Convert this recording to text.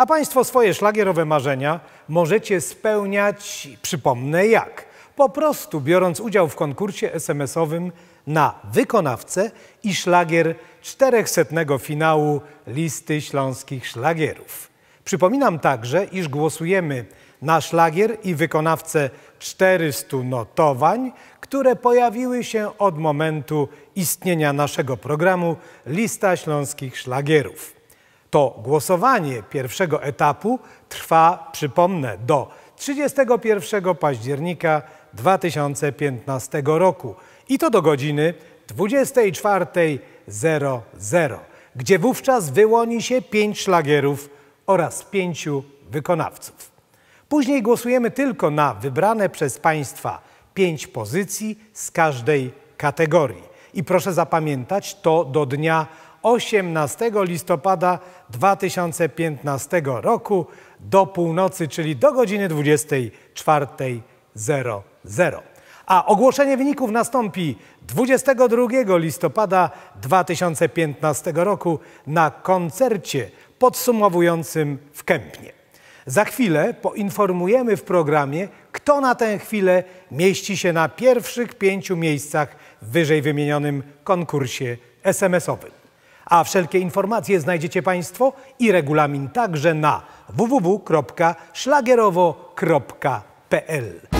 A Państwo swoje szlagierowe marzenia możecie spełniać, przypomnę jak, po prostu biorąc udział w konkursie SMS-owym na wykonawcę i szlagier 400 finału listy śląskich szlagierów. Przypominam także, iż głosujemy na szlagier i wykonawcę 400 notowań, które pojawiły się od momentu istnienia naszego programu Lista Śląskich Szlagierów. To głosowanie pierwszego etapu trwa, przypomnę, do 31 października 2015 roku i to do godziny 24.00, gdzie wówczas wyłoni się pięć szlagierów oraz pięciu wykonawców. Później głosujemy tylko na wybrane przez Państwa pięć pozycji z każdej kategorii. I proszę zapamiętać to do dnia 18 listopada 2015 roku do północy, czyli do godziny 24.00. A ogłoszenie wyników nastąpi 22 listopada 2015 roku na koncercie podsumowującym w Kępnie. Za chwilę poinformujemy w programie, kto na tę chwilę mieści się na pierwszych pięciu miejscach w wyżej wymienionym konkursie SMS-owym. A wszelkie informacje znajdziecie Państwo i regulamin także na www.szlagierowo.pl.